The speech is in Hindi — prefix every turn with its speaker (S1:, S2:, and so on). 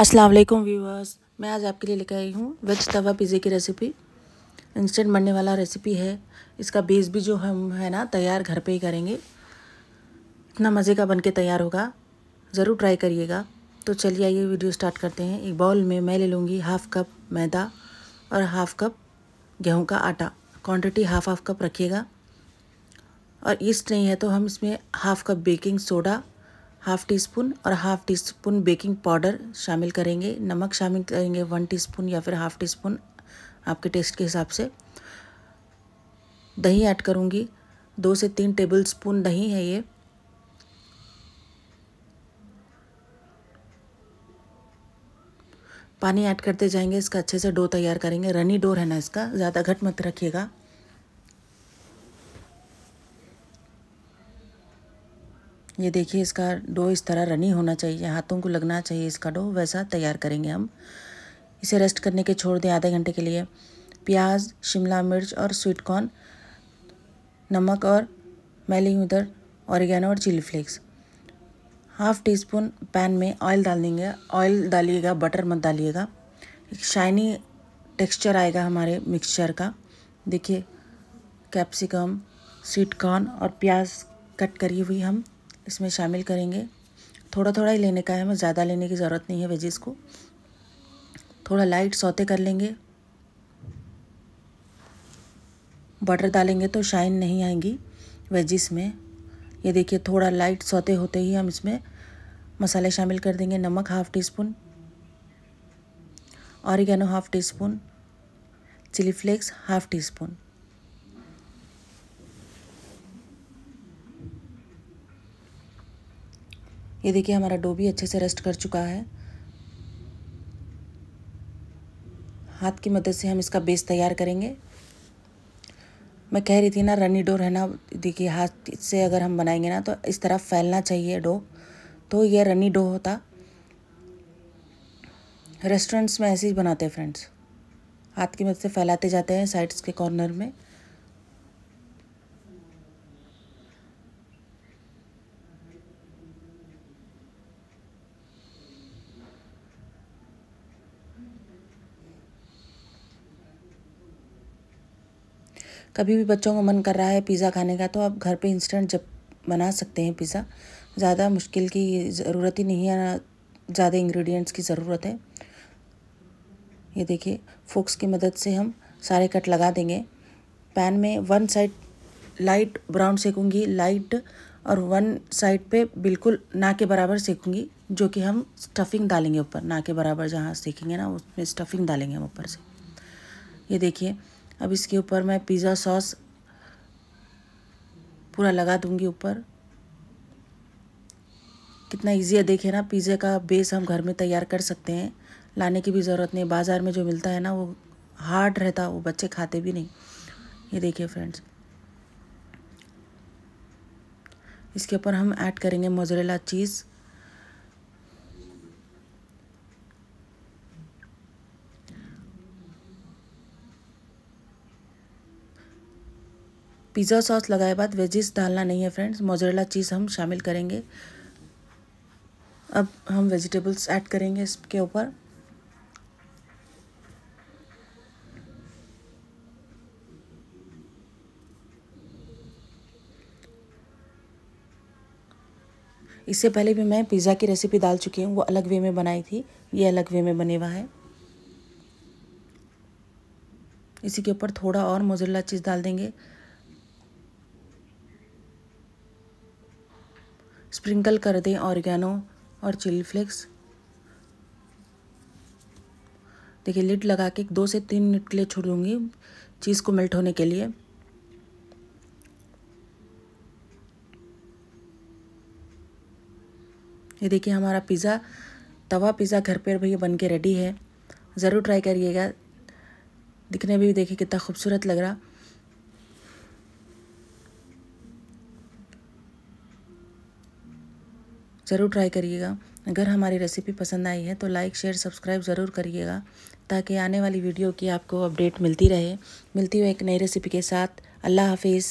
S1: अस्सलाम वालेकुम व्यूअर्स मैं आज आपके लिए लेकर आई हूँ वेज तवा पिज़्ज़े की रेसिपी इंस्टेंट बनने वाला रेसिपी है इसका बेस भी जो हम है ना तैयार घर पे ही करेंगे इतना मज़े का बन के तैयार होगा ज़रूर ट्राई करिएगा तो चलिए आइए वीडियो स्टार्ट करते हैं एक बाउल में मैं ले लूँगी हाफ़ कप मैदा और हाफ़ कप गेहूँ का आटा क्वान्टिटी हाफ़ हाफ़ कप रखिएगा और ईस्ट नहीं है तो हम इसमें half cup baking soda half teaspoon और half teaspoon baking powder शामिल करेंगे नमक शामिल करेंगे वन टी स्पून या फिर हाफ़ टी स्पून आपके टेस्ट के हिसाब से दही ऐड करूँगी दो से तीन टेबल स्पून दही है ये पानी ऐड करते जाएंगे इसका अच्छे से डो तैयार करेंगे रनी डो रहना इसका ज़्यादा घट मत रखिएगा ये देखिए इसका डो इस तरह रनी होना चाहिए हाथों को लगना चाहिए इसका डो वैसा तैयार करेंगे हम इसे रेस्ट करने के छोड़ दें आधे घंटे के लिए प्याज शिमला मिर्च और स्वीट कॉर्न नमक और मैली उधर औरगैनो और chilli flakes half teaspoon pan में ऑयल डाल देंगे ऑयल डालिएगा बटर मत डालिएगा एक शाइनी टेक्सचर आएगा हमारे मिक्सचर का देखिए कैप्सिकम स्वीट कॉर्न और प्याज कट करी हुई हम इसमें शामिल करेंगे थोड़ा थोड़ा ही लेने का है हमें ज़्यादा लेने की ज़रूरत नहीं है वेजेस को थोड़ा लाइट सौते कर लेंगे बटर डालेंगे तो शाइन नहीं आएंगी वेजिस में ये देखिए थोड़ा लाइट सौते होते ही हम इसमें मसाले शामिल कर देंगे नमक half teaspoon oregano half teaspoon chilli flakes half teaspoon ये देखिए हमारा डो भी अच्छे से रेस्ट कर चुका है हाथ की मदद से हम इसका बेस तैयार करेंगे मैं कह रही थी ना रनी डो रहना देखिए हाथ से अगर हम बनाएंगे ना तो इस तरह फैलना चाहिए डो तो यह रनी डो होता रेस्टोरेंट्स में ऐसे ही बनाते हैं फ्रेंड्स हाथ की मदद से फैलाते जाते हैं साइड्स के कॉर्नर में कभी भी बच्चों का मन कर रहा है पिज़्ज़ा खाने का तो आप घर पे इंस्टेंट जब बना सकते हैं पिज़्ज़ा ज़्यादा मुश्किल की ज़रूरत ही नहीं है ज़्यादा इंग्रेडिएंट्स की ज़रूरत है ये देखिए फोक्स की मदद से हम सारे कट लगा देंगे पैन में वन साइड लाइट ब्राउन सेकूँगी लाइट और वन साइड पे बिल्कुल ना के बराबर सेकूँगी जो कि हम स्टफिंग डालेंगे ऊपर ना के बराबर जहाँ सेकेंगे ना उसमें स्टफिंग डालेंगे हम ऊपर से ये देखिए अब इसके ऊपर मैं पिज़्ज़ा सॉस पूरा लगा दूंगी ऊपर कितना इजी है देखिए ना पिज़्ज़े का बेस हम घर में तैयार कर सकते हैं लाने की भी ज़रूरत नहीं बाज़ार में जो मिलता है ना वो हार्ड रहता वो बच्चे खाते भी नहीं ये देखिए फ्रेंड्स इसके ऊपर हम ऐड करेंगे मोजरेला चीज़ पिज़्ज़ा सॉस लगाए बाद वेजिस डालना नहीं है फ्रेंड्स मोजरेला चीज़ हम शामिल करेंगे अब हम वेजिटेबल्स ऐड करेंगे इसके ऊपर इससे पहले भी मैं पिज़्ज़ा की रेसिपी डाल चुकी हूँ वो अलग वे में बनाई थी ये अलग वे में बने हुआ है इसी के ऊपर थोड़ा और मोजरेला चीज़ डाल देंगे स्प्रिंकल कर दें ऑर्गेनो और चिली फ्लेक्स देखिए लिड लगा के दो से तीन मिनट के लिए दूँगी चीज़ को मेल्ट होने के लिए ये देखिए हमारा पिज़्ज़ा तवा पिज़्ज़ा घर पर भी बन के रेडी है ज़रूर ट्राई करिएगा दिखने में भी देखिए कितना खूबसूरत लग रहा ज़रूर ट्राई करिएगा अगर हमारी रेसिपी पसंद आई है तो लाइक शेयर सब्सक्राइब ज़रूर करिएगा ताकि आने वाली वीडियो की आपको अपडेट मिलती रहे मिलती हुई एक नई रेसिपी के साथ अल्लाह हाफिज़